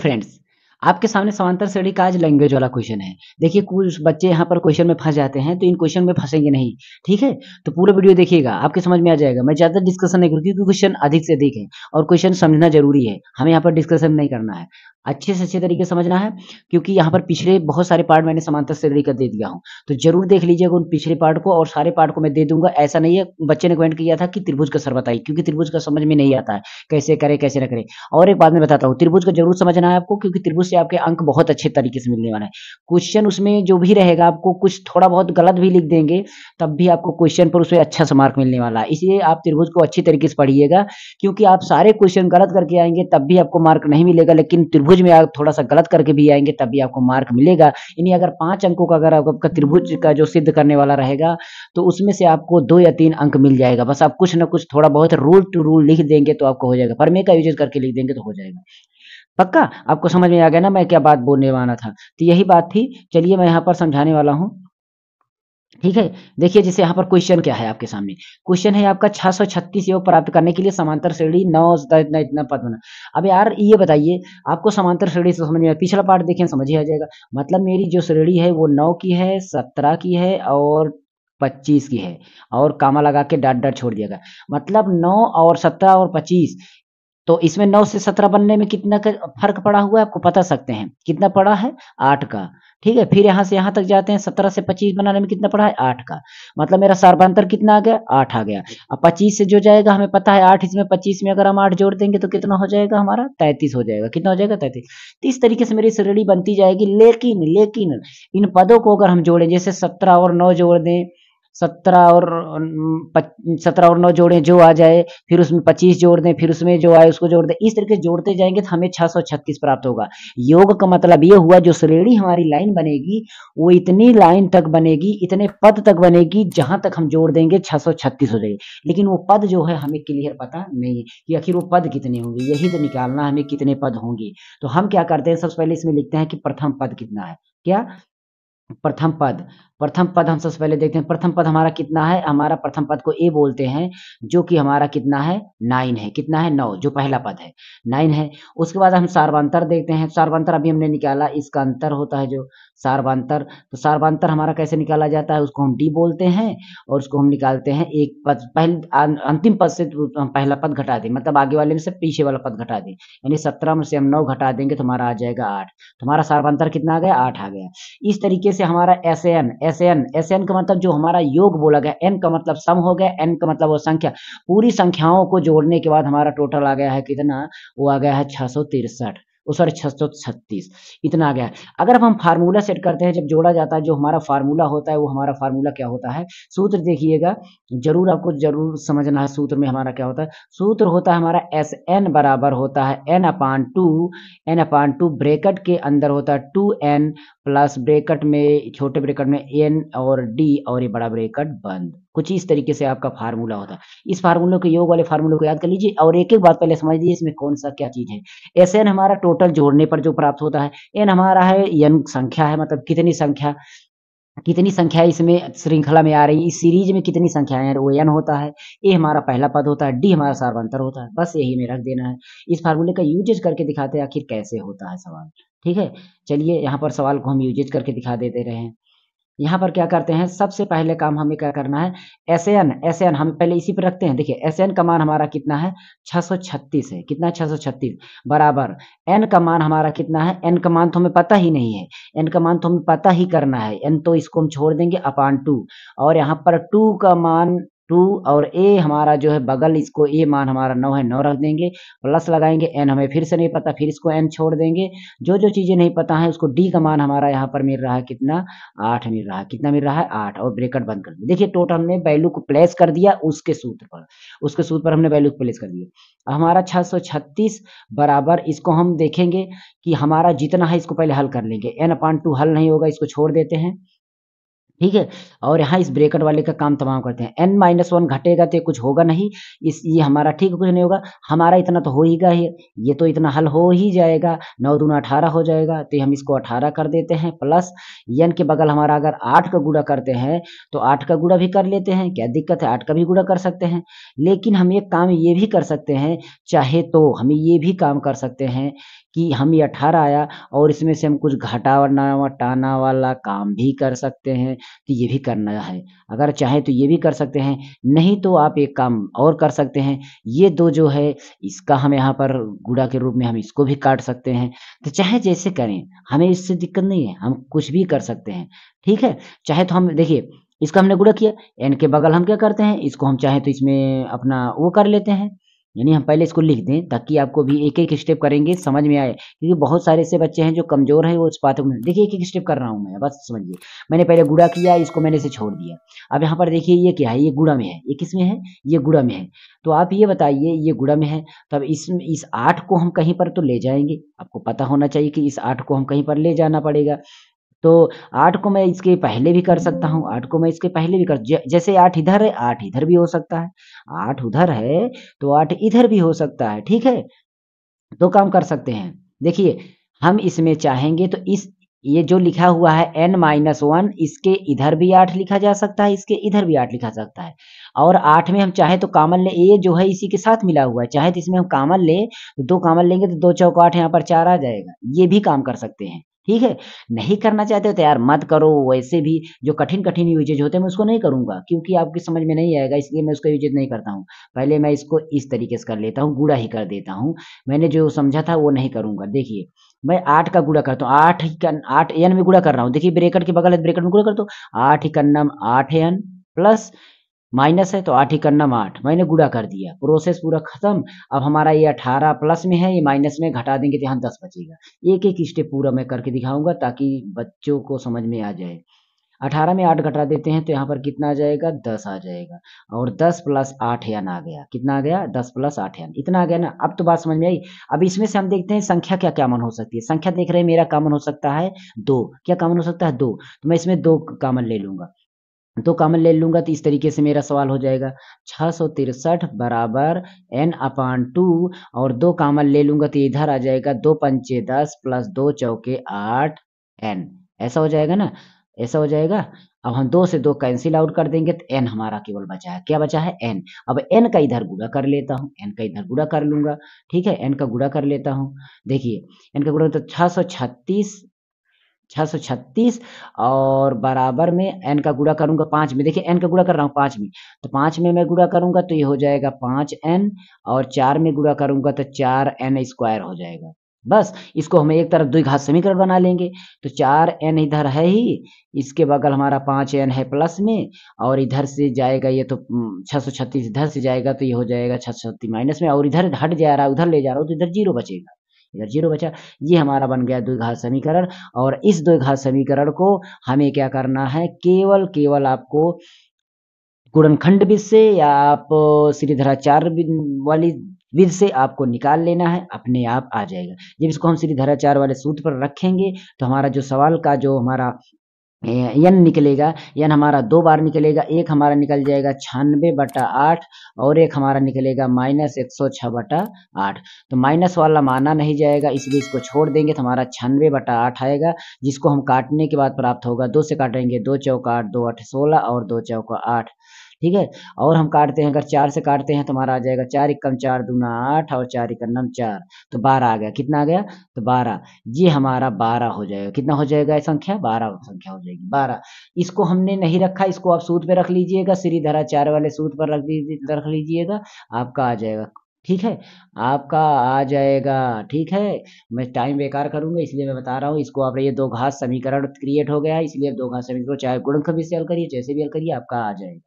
friends आपके सामने समांतर श्रेणी का आज लैंग्वेज वाला क्वेश्चन है देखिए कुछ बच्चे यहाँ पर क्वेश्चन में फंस जाते हैं तो इन क्वेश्चन में फंसेंगे नहीं ठीक है तो पूरा वीडियो देखिएगा आपके समझ में आ जाएगा मैं ज्यादा डिस्कशन नहीं करूँगी क्योंकि क्वेश्चन अधिक से अधिक है और क्वेश्चन समझना जरूरी है हमें यहाँ पर डिस्कशन नहीं करना है अच्छे से अच्छे तरीके समझना है क्योंकि यहाँ पर पिछले बहुत सारे पार्ट मैंने समांतर श्रेणी का दे दिया हूँ तो जरूर देख लीजिएगा उन पिछले पार्ट को और सारे पार्ट को मैं दे दूंगा ऐसा नहीं है बच्चे ने कमेंट किया था कि त्रिभुज का सर बताइए क्योंकि त्रिभुज का समझ में नहीं आता है कैसे करे कैसे न करे और एक बात मैं बताता हूँ त्रिभुज का जरूर समझना है आपको क्योंकि त्रिभुज से आपके अंक बहुत अच्छे तरीके से मिलने वाला है क्वेश्चन उसमें जो भी रहेगा आपको कुछ थोड़ा बहुत गलत भी लिख देंगे तब भी आपको क्वेश्चन पर उसमें अच्छा मार्क मिलने वाला है इसलिए आप त्रिभुज को अच्छी तरीके से पढ़िएगा क्योंकि आप सारे क्वेश्चन गलत करके आएंगे तब भी आपको मार्क नहीं मिलेगा लेकिन त्रिभुज में आप थोड़ा सा गलत करके भी आएंगे तब भी आपको मार्क मिलेगा यानी अगर पांच अंकों का अगर आपका त्रिभुज का जो सिद्ध करने वाला रहेगा तो उसमें से आपको दो या तीन अंक मिल जाएगा बस आप कुछ ना कुछ थोड़ा बहुत रूल टू रूल लिख देंगे तो आपको हो जाएगा परमे का यूज करके लिख देंगे तो हो जाएगा पक्का आपको समझ में आ गया ना मैं क्या बात बोलने वाला था तो यही बात थी चलिए मैं यहाँ पर समझाने वाला हूँ ठीक है देखिए जैसे यहाँ पर क्वेश्चन क्या है आपके सामने क्वेश्चन है आपका 636 योग प्राप्त करने के लिए समांतर श्रेणी नौ इतना पद बना अब यार ये बताइए आपको समांतर श्रेणी से समझ में पिछला पार्ट देखें समझ ही आ जाएगा मतलब मेरी जो श्रेणी है वो नौ की है सत्रह की है और पच्चीस की है और कामा लगा के डाट डाट छोड़ दिया गया मतलब नौ और सत्रह और पच्चीस तो इसमें नौ से सत्रह बनने में कितना का फर्क पड़ा हुआ है आपको पता सकते हैं कितना पड़ा है आठ का ठीक है फिर यहाँ से यहाँ तक जाते हैं सत्रह से पच्चीस बनाने में कितना पड़ा है आठ का मतलब मेरा सर्वांतर कितना आ गया आठ आ गया अब पच्चीस से जो जाएगा हमें पता है आठ इसमें पच्चीस में अगर हम आठ जोड़ देंगे तो कितना हो जाएगा हमारा तैतीस हो जाएगा कितना हो जाएगा तैतीस तो इस तरीके से मेरी श्रेणी बनती जाएगी लेकिन लेकिन इन पदों को अगर हम जोड़ें जैसे सत्रह और नौ जोड़ दें सत्रह और सत्रह और नौ जोड़ें जो आ जाए फिर उसमें पच्चीस जोड़ दें फिर उसमें जो आए उसको जोड़ दें इस तरीके जोड़ते जाएंगे तो हमें छह सौ छत्तीस प्राप्त होगा योग का मतलब ये हुआ जो श्रेणी हमारी लाइन बनेगी वो इतनी लाइन तक बनेगी इतने पद तक बनेगी जहां तक हम जोड़ देंगे छह सौ छत्तीस हो जाएगी लेकिन वो पद जो है हमें क्लियर पता नहीं है कि आखिर वो पद कितने होंगे यही तो निकालना हमें कितने पद होंगे तो हम क्या करते हैं सबसे पहले इसमें लिखते हैं कि प्रथम पद कितना है क्या प्रथम पद प्रथम पद हम सबसे पहले देखते हैं प्रथम पद हमारा कितना है हमारा प्रथम पद को ए बोलते हैं जो कि हमारा कितना है नाइन है कितना है नौ जो पहला पद है नाइन है उसके बाद हम सार्वांतर देखते हैं सार्वांतर अभी हमने निकाला इसका अंतर होता है जो सार्वांतर तो सार्वांतर हमारा कैसे निकाला जाता है उसको हम डी बोलते हैं और उसको हम निकालते हैं एक पद पहले अं, अंतिम पद से तो, अं, पहला पद घटा दें मतलब आगे वाले में से पीछे वाला पद घटा दें यानी सत्रह में से हम नौ घटा देंगे तो हमारा आ जाएगा आठ तो हमारा सार्वांतर कितना आ गया आठ आ गया इस तरीके से हमारा S N S N S N का मतलब जो हमारा योग बोला गया एन का मतलब सम हो गया एन का मतलब वो संख्या पूरी संख्याओं को जोड़ने के बाद हमारा टोटल आ गया है कितना वो आ गया है छः सॉरी छः इतना आ गया अगर अब हम फार्मूला सेट करते हैं जब जोड़ा जाता है जो हमारा फार्मूला होता है वो हमारा फार्मूला क्या होता है सूत्र देखिएगा जरूर आपको जरूर समझना है सूत्र में हमारा क्या होता है सूत्र होता है हमारा एस एन बराबर होता है N upon two N upon two bracket के अंदर होता है टू एन प्लस ब्रेकट में छोटे ब्रेकट में एन और डी और ये बड़ा ब्रेकट बंद कुछ इस तरीके से आपका फार्मूला होता है इस फार्मूले के योग वाले फार्मूले को याद कर लीजिए और एक एक बात पहले समझ लीजिए इसमें कौन सा क्या चीज है एस एन हमारा टोटल जोड़ने पर जो प्राप्त होता है एन हमारा है एन संख्या है मतलब कितनी संख्या कितनी संख्या इसमें श्रृंखला में आ रही है इस सीरीज में कितनी संख्या है वो एन होता है ए हमारा पहला पद होता है डी हमारा सार्वंतर होता है बस यही में रख देना है इस फार्मूले का यूजेज करके दिखाते हैं आखिर कैसे होता है सवाल ठीक है चलिए यहाँ पर सवाल को हम यूजेज करके दिखा देते रहे हैं यहाँ पर क्या करते हैं सबसे पहले काम हमें क्या करना है एस एन एस एन हम पहले इसी पर रखते हैं देखिए एस एन का मान हमारा कितना है 636 है कितना 636 बराबर एन का मान हमारा कितना है एन का मान तो हमें पता ही नहीं है एन का मान तो हमें पता ही करना है एन तो इसको हम छोड़ देंगे अपान टू और यहाँ पर टू का मान टू और ए हमारा जो है बगल इसको ए मान हमारा नौ है नौ रख देंगे प्लस लगाएंगे एन हमें फिर से नहीं पता फिर इसको एन छोड़ देंगे जो जो चीज़ें नहीं पता है उसको डी का मान हमारा यहाँ पर मिल रहा है कितना आठ मिल रहा है कितना मिल रहा है आठ और ब्रेकेट बंद कर दिया देखिए टोटल हमने वैल्यू को प्लेस कर दिया उसके सूत्र पर उसके सूत्र पर हमने वैल्यू को प्लेस कर दिया हमारा छः बराबर इसको हम देखेंगे कि हमारा जितना है इसको पहले हल कर लेंगे एन अपान टू हल नहीं होगा इसको छोड़ देते हैं ठीक है और यहाँ इस ब्रेकेट वाले का काम तमाम करते हैं एन माइनस वन घटेगा तो कुछ होगा नहीं इस ये हमारा ठीक कुछ नहीं होगा हमारा इतना तो हो ही ही ये तो इतना हल हो ही जाएगा नौ दूना अठारह हो जाएगा तो हम इसको अठारह कर देते हैं प्लस एन के बगल हमारा अगर आठ का गुड़ा करते हैं तो आठ का गुड़ा भी कर लेते हैं क्या दिक्कत है आठ का भी गुड़ा कर सकते हैं लेकिन हम एक काम ये भी कर सकते हैं चाहे तो हम ये भी काम कर सकते हैं कि हम ये अठारह आया और इसमें से हम कुछ घटाना वटाना वाला काम भी कर सकते हैं तो ये भी करना है अगर चाहें तो ये भी कर सकते हैं नहीं तो आप एक काम और कर सकते हैं ये दो जो है इसका हम यहाँ पर गुड़ा के रूप में हम इसको भी काट सकते हैं तो चाहे जैसे करें हमें इससे दिक्कत नहीं है हम कुछ भी कर सकते हैं ठीक है चाहे तो हम देखिए इसका हमने गुड़ा किया एन के बगल हम क्या करते हैं इसको हम चाहे तो इसमें अपना वो कर लेते हैं यानी हम पहले इसको लिख दें ताकि आपको भी एक एक स्टेप करेंगे समझ में आए क्योंकि बहुत सारे ऐसे बच्चे हैं जो कमजोर हैं वो इस बातों में देखिए एक एक स्टेप कर रहा हूँ मैं बस समझिए मैंने पहले गुड़ा किया इसको मैंने इसे छोड़ दिया अब यहाँ पर देखिए ये क्या है ये गुड़ा में है ये किस में है ये गुड़ा में है तो आप ये बताइए ये गुड़ा में है तब इस इस आठ को हम कहीं पर तो ले जाएंगे आपको पता होना चाहिए कि इस आठ को हम कहीं पर ले जाना पड़ेगा तो आठ को मैं इसके पहले भी कर सकता हूँ आठ को मैं इसके पहले भी कर जैसे आठ इधर है आठ इधर भी हो सकता है आठ उधर है तो आठ इधर भी हो सकता है ठीक है दो तो काम कर सकते हैं देखिए हम इसमें चाहेंगे तो इस ये जो लिखा हुआ है एन माइनस वन इसके इधर भी आठ लिखा जा सकता है इसके इधर भी आठ लिखा जा सकता है और आठ में हम चाहे तो कामल ले ये जो है इसी के साथ मिला हुआ है चाहे तो इसमें हम कामल ले तो दो कामल लेंगे तो दो चौक आठ यहाँ पर चार आ जाएगा ये भी काम कर सकते हैं ठीक है नहीं करना चाहते हो तो यार मत करो वैसे भी जो कठिन कठिन यूजेज होते हैं मैं उसको नहीं करूंगा क्योंकि आपकी समझ में नहीं आएगा इसलिए मैं उसका यूजेज नहीं करता हूं पहले मैं इसको इस तरीके से कर लेता हूं गुड़ा ही कर देता हूँ मैंने जो समझा था वो नहीं करूंगा देखिए मैं आठ का गुड़ा करता हूँ आठ ही आठ एन में गुड़ा कर रहा हूँ देखिए ब्रेकट के बगल तो ब्रेकट में गुड़ा करता हूँ आठ ही कन्नम आठ एन प्लस माइनस है तो आठ ही करना आठ मैंने गुड़ा कर दिया प्रोसेस पूरा खत्म अब हमारा ये अठारह प्लस में है ये माइनस में घटा देंगे तो यहाँ दस बचेगा एक एक स्टेप पूरा मैं करके दिखाऊंगा ताकि बच्चों को समझ में आ जाए अठारह में आठ घटा देते हैं तो यहाँ पर कितना आ जाएगा दस आ जाएगा और दस प्लस आठ यान आ गया कितना आ गया दस प्लस आठ यान इतना आ गया ना अब तो बात समझ में आई अब इसमें से हम देखते हैं संख्या क्या कामन हो सकती है संख्या देख रहे हैं मेरा कामन हो सकता है दो क्या कामन हो सकता है दो तो मैं इसमें दो कामन ले लूंगा तो कॉमन ले लूंगा तो इस तरीके से मेरा सवाल हो जाएगा छः सौ तिरसठ बराबर एन अपान टू और दो कॉमन ले लूंगा तो इधर आ जाएगा दो पंचे दस प्लस दो चौके आठ एन ऐसा हो जाएगा ना ऐसा हो जाएगा अब हम दो से दो कैंसिल आउट कर देंगे तो एन हमारा केवल बचा है क्या बचा है एन अब एन का इधर गुड़ा कर लेता हूँ एन का इधर गुड़ा कर लूंगा ठीक है एन का गुड़ा कर लेता हूँ देखिए एन का गुड़ा तो छः सौ छत्तीस 636 सौ छत्तीस और बराबर में एन का गुड़ा करूंगा पांच में देखिए एन का गुड़ा कर रहा हूँ पांच में तो पांच में मैं गुड़ा करूंगा तो ये हो जाएगा पांच एन और चार में गुड़ा करूंगा तो चार एन स्क्वायर हो जाएगा बस इसको हम एक तरफ द्विघात समीकरण बना लेंगे तो चार एन इधर है ही इसके बगल हमारा पांच एन है प्लस में और इधर से जाएगा ये तो छह सौ छत्तीस इधर से जाएगा तो ये हो जाएगा छः सौ छत्तीस माइनस में और इधर हट जा रहा है उधर ले जा रहा हूँ तो इधर जीरो बचेगा इधर जीरो बचा ये हमारा बन गया द्विघात समीकरण और इस द्विघात समीकरण को हमें क्या करना है केवल केवल आपको गुणनखंड विध से या आप श्रीधराचार्य वाली विध से आपको निकाल लेना है अपने आप आ जाएगा जब इसको हम श्रीधराचार्य वाले सूत्र पर रखेंगे तो हमारा जो सवाल का जो हमारा एन निकलेगा यन हमारा दो बार निकलेगा एक हमारा निकल जाएगा छियानवे बटा आठ और एक हमारा निकलेगा माइनस एक सौ छः बटा आठ तो माइनस वाला माना नहीं जाएगा इसलिए इसको छोड़ देंगे तो हमारा छियानवे बटा आठ आएगा जिसको हम काटने के बाद प्राप्त होगा दो से काटेंगे दो चौका आठ दो आठ सोलह और दो चौका आठ ठीक है और हम काटते हैं अगर चार से काटते हैं तो हमारा आ जाएगा चार इक्कम चार दूना आठ और चार इक्कम चार तो बारह आ गया कितना आ गया तो बारह ये हमारा बारह हो जाएगा कितना हो जाएगा संख्या बारह संख्या हो जाएगी बारह इसको हमने नहीं रखा इसको आप सूत पे रख लीजिएगा श्रीधरा चार वाले सूत पर रख रख लीजिएगा आपका आ जाएगा ठीक है आपका आ जाएगा ठीक है मैं टाइम बेकार करूंगा इसलिए मैं बता रहा हूँ इसको आप ये दो घास समीकरण क्रिएट हो गया इसलिए दो घास समीकरण चाहे गुणक भी से हल करिए जैसे भी हल करिए आपका आ जाएगा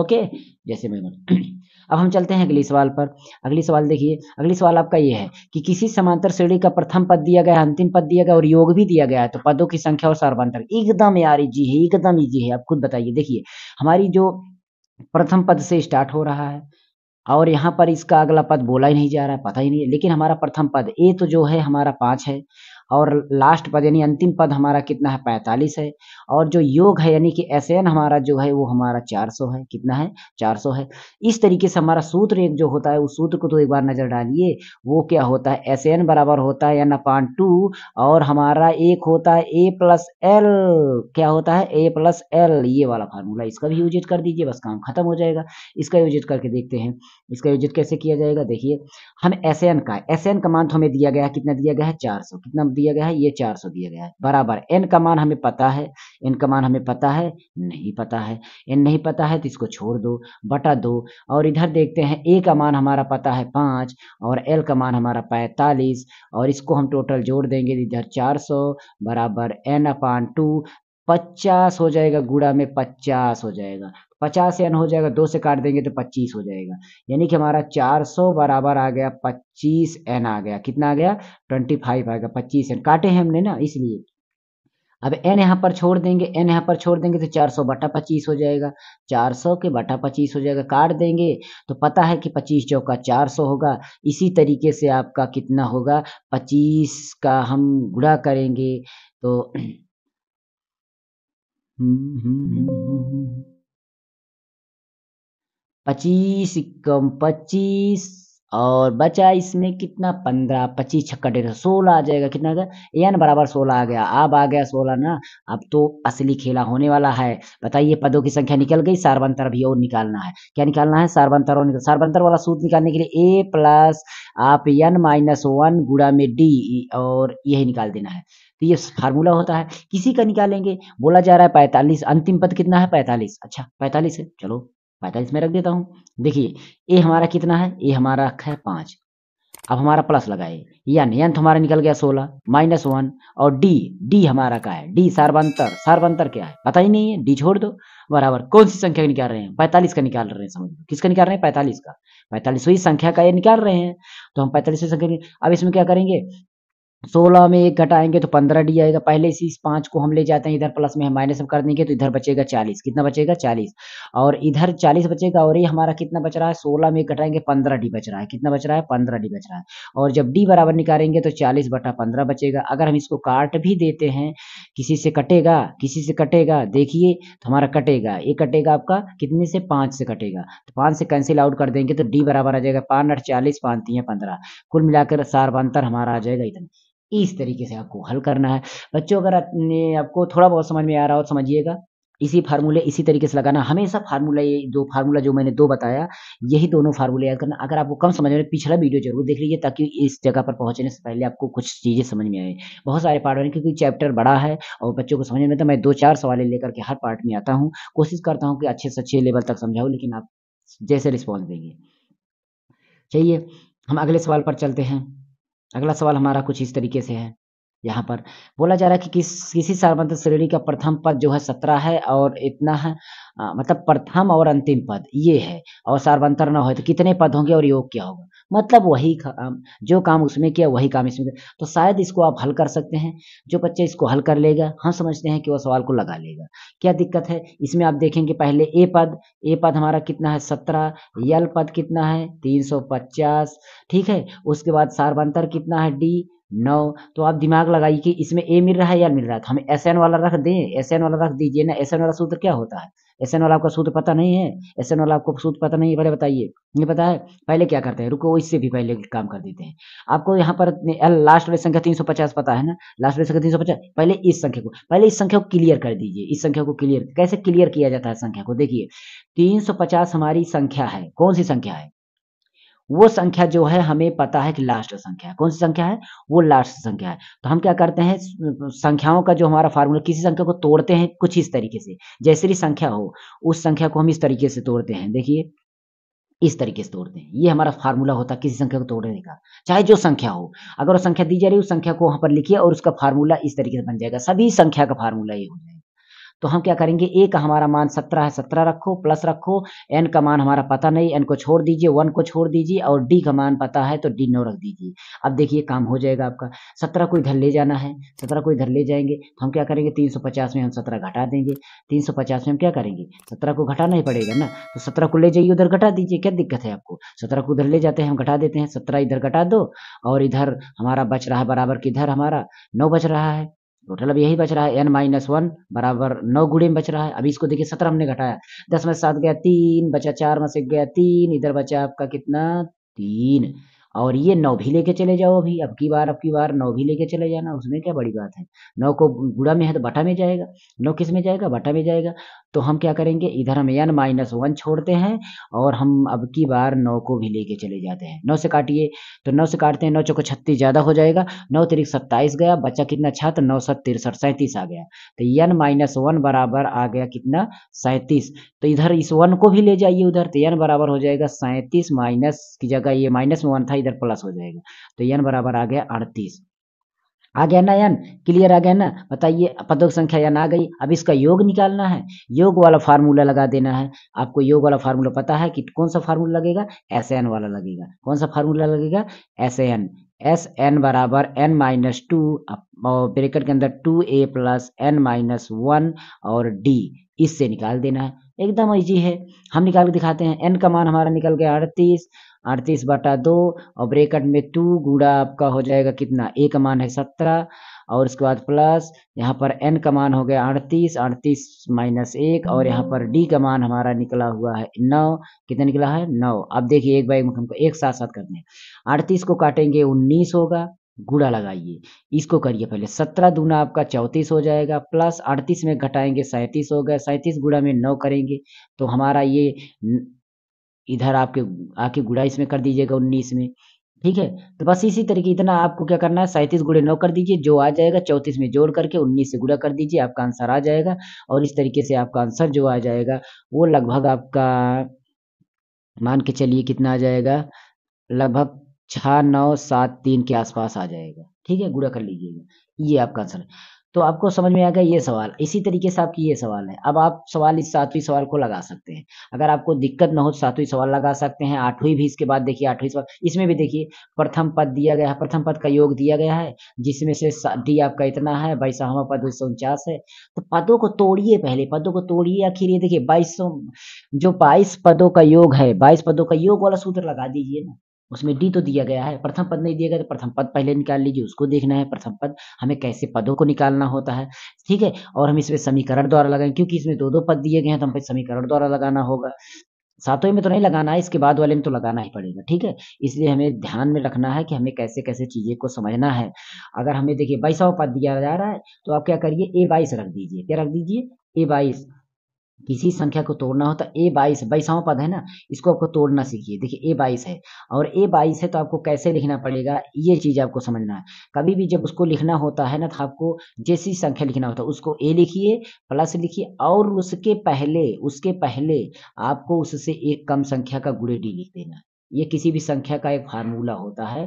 ओके जैसे मैं अब हम चलते हैं अगले सवाल पर अगले सवाल देखिए अगले सवाल आपका ये है कि किसी समांतर श्रेणी का प्रथम पद दिया गया अंतिम पद दिया गया और योग भी दिया गया है तो पदों की संख्या और सर्वांतर एकदम यार इजी है एकदम ईजी है आप खुद बताइए देखिए हमारी जो प्रथम पद से स्टार्ट हो रहा है और यहाँ पर इसका अगला पद बोला ही नहीं जा रहा है पता ही नहीं है लेकिन हमारा प्रथम पद ए तो जो है हमारा पांच है और लास्ट पद यानी अंतिम पद हमारा कितना है पैंतालीस है और जो योग है यानी कि एस एन हमारा जो है वो हमारा चार सौ है कितना है चार सौ है इस तरीके से हमारा सूत्र एक जो होता है उस सूत्र को तो एक बार नजर डालिए वो क्या होता है एस एन बराबर होता है एन अपान टू और हमारा एक होता है ए प्लस एल क्या होता है ए प्लस एल ये वाला फार्मूला इसका भी यूजिट कर दीजिए बस काम खत्म हो जाएगा इसका यूजिट करके देखते हैं इसका यूजिट कैसे किया जाएगा देखिए हम एस एन का एस एन का मान तो हमें दिया गया है कितना दिया गया है चार सौ कितना दिया गया है ये चार सौ दिया गया है बराबर एन का मान हमें पता है एन का मान हमें पता है नहीं पता है एन नहीं पता है तो इसको छोड़ दो बटा दो और इधर देखते हैं ए का मान हमारा पता है पाँच और एल का मान हमारा पैंतालीस और इसको हम टोटल जोड़ देंगे इधर चार सौ बराबर एन अपान टू पचास हो जाएगा गुड़ा में पचास हो जाएगा पचास एन हो जाएगा दो से काट देंगे तो पच्चीस हो जाएगा यानी कि हमारा चार सौ बराबर आ गया पच्चीस एन आ गया कितना आ गया ट्वेंटी फाइव आ गया पच्चीस एन काटे हैं हमने ना इसलिए अब एन यहाँ पर छोड़ देंगे एन यहाँ पर छोड़ देंगे तो चार सौ बटा पच्चीस हो जाएगा चार सौ के बटा पच्चीस हो जाएगा काट देंगे तो पता है कि पच्चीस चौका चार सौ होगा इसी तरीके से आपका कितना होगा पच्चीस का हम गुड़ा करेंगे तो पच्चीस एकम पच्चीस और बचा इसमें कितना पंद्रह पच्चीस छक्का डेढ़ सोलह आ जाएगा कितना एन बराबर सोलह आ गया अब आ गया सोलह ना अब तो असली खेला होने वाला है बताइए पदों की संख्या निकल गई सार्वंतर भी और निकालना है क्या निकालना है सार्वंतर और सार्वंतर वाला सूत्र निकालने के लिए ए प्लस आप एन माइनस वन गुड़ा में डी और यही निकाल देना है तो ये फार्मूला होता है किसी का निकालेंगे बोला जा रहा है पैंतालीस अंतिम पद कितना है पैंतालीस अच्छा पैंतालीस है चलो पैंतालीस में रख देता हूँ देखिए ए हमारा कितना है ए हमारा रखा है पाँच अब हमारा प्लस लगाए यानी अंत हमारा निकल गया सोलह माइनस वन और डी डी हमारा का है डी सार्वंतर सार्वंतर क्या है पता ही नहीं है डी छोड़ दो बराबर कौन सी संख्या निकाल रहे हैं पैंतालीस का निकाल रहे हैं समझ लो किसका निकाल रहे हैं पैंतालीस का पैंतालीसवीं संख्या का ये निकाल रहे हैं तो हम पैंतालीसवीं संख्या अब इसमें क्या करेंगे सोलह में एक घटाएंगे तो पंद्रह डी आएगा पहले इस पांच को हम ले जाते हैं इधर प्लस में माइनस में कर देंगे तो इधर बचेगा चालीस कितना बचेगा चालीस और इधर चालीस बचेगा और ये हमारा कितना बच रहा है सोलह में घटाएंगे पंद्रह डी बच रहा है कितना बच रहा है पंद्रह डी बच रहा है और जब डी बराबर निकालेंगे तो चालीस बटा पंद्रह बचेगा अगर हम इसको काट भी देते हैं किसी से कटेगा किसी से कटेगा देखिए तो हमारा कटेगा ये कटेगा आपका कितने से पाँच से कटेगा तो पांच से कैंसिल आउट कर देंगे तो डी बराबर आ जाएगा पांच अठ चालीस पांच तीन पंद्रह कुल मिलाकर सार हमारा आ जाएगा इतना इस तरीके से आपको हल करना है बच्चों अगर आपको थोड़ा बहुत समझ में आ रहा हो तो समझिएगा इसी फार्मूले इसी तरीके से लगाना हमेशा फार्मूला ये दो फार्मूला जो मैंने दो बताया यही दोनों फार्मूले याद करना अगर आपको कम समझ में पिछला वीडियो जरूर देख लीजिए ताकि इस जगह पर पहुंचने से पहले आपको कुछ चीज़ें समझ में आए बहुत सारे पार्ट बने क्योंकि चैप्टर बड़ा है और बच्चों को समझ में आता तो मैं दो चार सवाल लेकर के हर पार्ट में आता हूँ कोशिश करता हूँ कि अच्छे से अच्छे लेवल तक समझाऊँ लेकिन आप जैसे रिस्पॉन्स देंगे चाहिए हम अगले सवाल पर चलते हैं अगला सवाल हमारा कुछ इस तरीके से है यहाँ पर बोला जा रहा है कि किस किसी सार्वंत श्रेणी का प्रथम पद जो है सत्रह है और इतना है आ, मतलब प्रथम और अंतिम पद ये है और सार्वंतर न हो तो कितने पद होंगे और योग क्या होगा मतलब वही काम जो काम उसमें किया वही काम इसमें किया तो शायद इसको आप हल कर सकते हैं जो बच्चा इसको हल कर लेगा हम समझते हैं कि वह सवाल को लगा लेगा क्या दिक्कत है इसमें आप देखेंगे पहले ए पद ए पद हमारा कितना है सत्रह यल पद कितना है तीन सौ पचास ठीक है उसके बाद सार्वंतर कितना है डी नौ तो आप दिमाग लगाइए कि इसमें ए मिल रहा है या मिल रहा है तो हमें एस एन वाला रख दें एस एन वाला रख दीजिए ना एस एन वाला सूत्र क्या होता है एस एन वाला आपका सूत्र पता नहीं है एस एन वाला आपको सूत्र पता नहीं है पहले बताइए ये पता है पहले क्या करते हैं रुको इससे भी पहले काम कर देते हैं आपको यहाँ पर लास्ट वाली संख्या तीन सौ पचास पता है ना लास्ट वाली संख्या तीन सौ पचास पहले इस संख्या को पहले इस संख्या को क्लियर कर दीजिए इस संख्या को क्लियर कैसे क्लियर किया जाता है संख्या को देखिए तीन सौ पचास हमारी संख्या है कौन सी संख्या है वो संख्या जो है हमें पता है कि लास्ट संख्या है कौन सी संख्या है वो लास्ट संख्या है तो हम क्या करते हैं संख्याओं का जो हमारा फार्मूला किसी संख्या को तोड़ते हैं कुछ इस तरीके से जैसे भी संख्या हो उस संख्या को हम इस तरीके से तोड़ते हैं देखिए इस तरीके से तोड़ते हैं ये हमारा फार्मूला होता है किसी संख्या को तोड़ने का चाहे जो संख्या हो अगर वो संख्या दी जा रही है उस संख्या को वहां पर लिखिए और उसका फार्मूला इस तरीके से बन जाएगा सभी संख्या का फार्मूला ये हो जाएगा तो हम क्या करेंगे ए का हमारा मान सत्रह है सत्रह रखो प्लस रखो एन का मान हमारा पता नहीं एन को छोड़ दीजिए वन को छोड़ दीजिए और डी का मान पता है तो डी नो रख दीजिए अब देखिए काम हो जाएगा आपका सत्रह को इधर ले जाना है सत्रह को इधर ले जाएंगे तो हम क्या करेंगे तीन सौ पचास में हम सत्रह घटा देंगे तीन सौ पचास में हम क्या करेंगे सत्रह को घटाना ही पड़ेगा ना तो सत्रह को ले जाइए उधर घटा दीजिए क्या दिक्कत है आपको सत्रह को उधर ले जाते हैं हम घटा देते हैं सत्रह इधर घटा दो और इधर हमारा बच रहा है बराबर किधर हमारा नौ बच रहा है टोटल अब मतलब यही बच रहा है एन माइनस वन बराबर नौ गुड़े में बच रहा है अभी इसको देखिए सत्रह हमने घटाया दस में सात गया तीन बचा चार में से गया तीन इधर बचा आपका कितना तीन और ये नौ भी लेके चले जाओ अभी अब की बार अब की बार नौ भी लेके चले जाना उसमें क्या बड़ी बात है नौ को गुड़ा में है तो बटा में जाएगा नौ किस में जाएगा बटा में जाएगा तो हम क्या करेंगे इधर हम एन माइनस वन छोड़ते हैं और हम अब की बार नौ को भी लेके चले जाते हैं नौ से काटिए तो नौ से काटते हैं नौ चौको छत्तीस ज़्यादा हो जाएगा नौ तरीक सत्ताईस गया बच्चा कितना अच्छा तो नौ सत तिरसठ सैंतीस आ गया तो एन माइनस वन बराबर आ गया कितना सैंतीस तो इधर इस वन को भी ले जाइए उधर तो एन बराबर हो जाएगा सैंतीस माइनस की जगह ये माइनस में वन था इधर प्लस हो जाएगा तो एन बराबर आ गया अड़तीस आ गया ना एन क्लियर आ गया ना बताइए पदों की संख्या एन आ गई अब इसका योग निकालना है योग वाला फार्मूला लगा देना है आपको योग वाला फार्मूला पता है कि कौन सा फार्मूला लगेगा एस एन वाला लगेगा कौन सा फार्मूला लगेगा एस एन एस एन बराबर एन माइनस टू और ब्रेकेट के अंदर two A plus N minus one और डी इससे निकाल देना है एकदम ईजी है हम निकाल के दिखाते हैं एन का मान हमारा निकल गया अड़तीस अड़तीस बटा दो और ब्रेकट में टू गुड़ा आपका हो जाएगा कितना ए का मान है सत्रह और उसके बाद प्लस यहाँ पर एन का मान हो गया अड़तीस अड़तीस माइनस एक और यहाँ पर डी का मान हमारा निकला हुआ है नौ कितना निकला है नौ अब देखिए एक बाई हमको एक साथ साथ करने अड़तीस को काटेंगे उन्नीस होगा गुड़ा लगाइए इसको करिए पहले सत्रह दूना आपका चौंतीस हो जाएगा प्लस अड़तीस में घटाएंगे सैंतीस हो गया सैंतीस गुड़ा में नौ करेंगे तो हमारा ये इधर आपके आके गुड़ा इसमें कर दीजिएगा उन्नीस में ठीक है तो बस इसी तरीके इतना आपको क्या करना है सैंतीस गुड़े नौ कर दीजिए जो आ जाएगा चौंतीस में जोड़ करके उन्नीस से गुड़ा कर दीजिए आपका आंसर आ जाएगा और इस तरीके से आपका आंसर जो आ जाएगा वो लगभग आपका मान के चलिए कितना आ जाएगा लगभग छः नौ सात तीन के आसपास आ जाएगा ठीक है गुड़ा कर लीजिएगा ये आपका आंसर है तो आपको समझ में आएगा ये सवाल इसी तरीके से आपकी ये सवाल है अब आप सवाल इस सातवीं सवाल को लगा सकते हैं अगर आपको दिक्कत ना हो तो सातवीं सवाल लगा सकते हैं आठवीं भी इसके बाद देखिए आठवीं सवाल इसमें भी देखिए प्रथम पद दिया गया है प्रथम पद का योग दिया गया है जिसमें से डी आपका इतना है बाईसवा पद दो सौ उनचास है तो पदों को तोड़िए पहले पदों को तोड़िए आखिर ये देखिए बाईस जो बाईस पदों का योग है बाईस पदों का योग वाला सूत्र लगा दीजिए ना उसमें डी तो दिया गया है प्रथम पद नहीं दिया गया तो प्रथम पद पहले निकाल लीजिए उसको देखना है प्रथम पद हमें कैसे पदों को निकालना होता है ठीक है और हम इसमें समीकरण द्वारा लगाए क्योंकि इसमें दो दो पद दिए गए हैं तो हमें समीकरण द्वारा लगाना होगा सातवें में तो नहीं लगाना है इसके बाद वाले में तो लगाना ही पड़ेगा ठीक है इसलिए हमें ध्यान में रखना है कि हमें कैसे कैसे चीज़ें को समझना है अगर हमें देखिए बाईसवा पद दिया जा रहा है तो आप क्या करिए ए बाईस रख दीजिए क्या रख दीजिए ए बाईस किसी संख्या को तोड़ना हो तो ए बाईस बाईसवां पद है ना इसको आपको तोड़ना सीखिए देखिए ए बाईस है और ए बाईस है तो आपको कैसे लिखना पड़ेगा ये चीज़ आपको समझना है कभी भी जब उसको लिखना होता है ना तो आपको जैसी संख्या लिखना होता है उसको ए लिखिए प्लस लिखिए और उसके पहले उसके पहले आपको उससे एक कम संख्या का गुणे डी लिख देना है ये किसी भी संख्या का एक फार्मूला होता है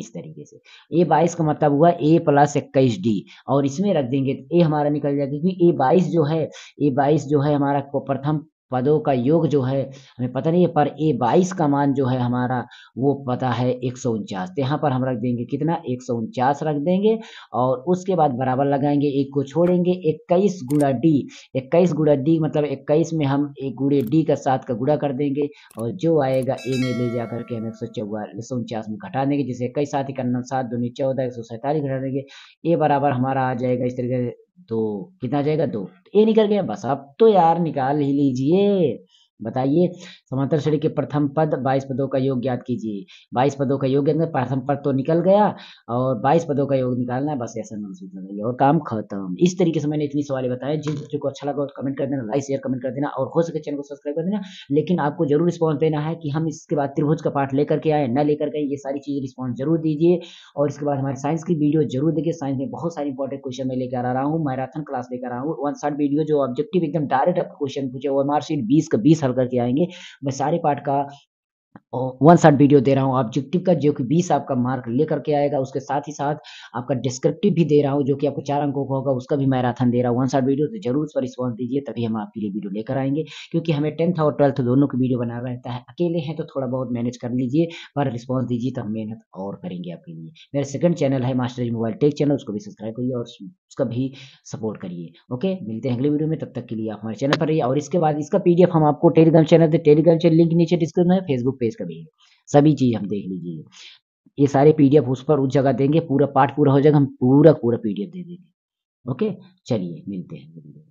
इस तरीके से ए बाईस का मतलब हुआ ए प्लस इक्कीस डी और इसमें रख देंगे तो ए हमारा निकल जाएगा क्योंकि ए बाईस जो है ए बाईस जो है हमारा प्रथम पदों का योग जो है हमें पता नहीं है पर ए बाईस का मान जो है हमारा वो पता है एक सौ उनचास तो यहाँ पर हम रख देंगे कितना एक सौ उनचास रख देंगे और उसके बाद बराबर लगाएंगे एक को छोड़ेंगे इक्कीस गुड़ा डी इक्कीस गुड़ा डी मतलब इक्कीस में हम एक गुड़े डी का सात का गुड़ा कर देंगे और जो आएगा ए में ले जा करके हम एक सौ चौवालीस सौ उनचास में घटा देंगे जिसे इक्कीस सात इक्यानवे सात दो चौदह एक सौ सैंतालीस घटा देंगे ए बराबर हमारा आ जाएगा इस तरीके से तो कितना जाएगा दो तो ये निकल गया बस अब तो यार निकाल ही लीजिए बताइए समांतर श्रेणी के प्रथम पद बाईस पदों का योग ज्ञात कीजिए बाईस पदों का योग ज्ञात प्रथम पद तो निकल गया और बाईस पदों का योग निकालना है बस ऐसा लगाइए और काम खत्म इस तरीके से मैंने इतनी सवाल बताए जिन बच्चों को अच्छा लगा कमेंट तो कर देना लाइक शेयर कमेंट कर देना और हो सके चैनल को सब्सक्राइब कर देना लेकिन आपको जरूर रिस्पॉन्स देना है कि हम इसके बाद त्रिभुज का पाठ लेकर के आए न लेकर के ये सारी चीज़ रिस्पॉन्स जरूर दीजिए और इसके बाद हमारे साइंस की वीडियो जरूर देखिए साइंस में बहुत सारे इंपॉर्टेंट क्वेश्चन मैं लेकर आ रहा हूँ मैराथन क्लास लेकर आ रहा हूँ वन साइड वीडियो जो ऑब्जेक्टिव एकदम डायरेक्ट क्वेश्चन पूछे वो मार्कशीट बीस का बीस करके आएंगे मैं सारे पार्ट का वन शॉट वीडियो दे रहा हूँ ऑब्जेक्टिव का जो कि बीस आपका मार्क लेकर के आएगा उसके साथ ही साथ आपका डिस्क्रिप्टिव भी दे रहा हूँ जो कि आपको चार अंकों का होगा उसका भी मैराथन दे रहा हूँ वन शॉट वीडियो तो जरूर उस पर रिस्पॉन्स दीजिए तभी हम आपके लिए वीडियो लेकर आएंगे क्योंकि हमें टेंथ और ट्वेल्थ दोनों की वीडियो बना रहता है अकेले हैं तो थोड़ा बहुत मैनेज कर लीजिए पर रिस्पॉन्स दीजिए तो हम मेहनत और करेंगे आपके लिए मेरा सेकंड चैनल है मास्टर मोबाइल टेक चैनल उसको भी सब्सक्राइब करिए और उसका भी सपोर्ट करिए ओके मिलते हैं अगले वीडियो में तब तक के लिए आप हमारे चैनल पर रहिए और इसके बाद इसका पीडीएफ हम आपको Telegram channel Telegram channel link नीचे डिस्क्रिप्शन है फेसबुक पेज का भी सभी चीज़ हम देख लीजिए ये सारे पीडीएफ उस पर उस जगह देंगे पूरा पाठ पूरा हो जाएगा हम पूरा पूरा पीडीएफ दे देंगे ओके चलिए मिलते हैं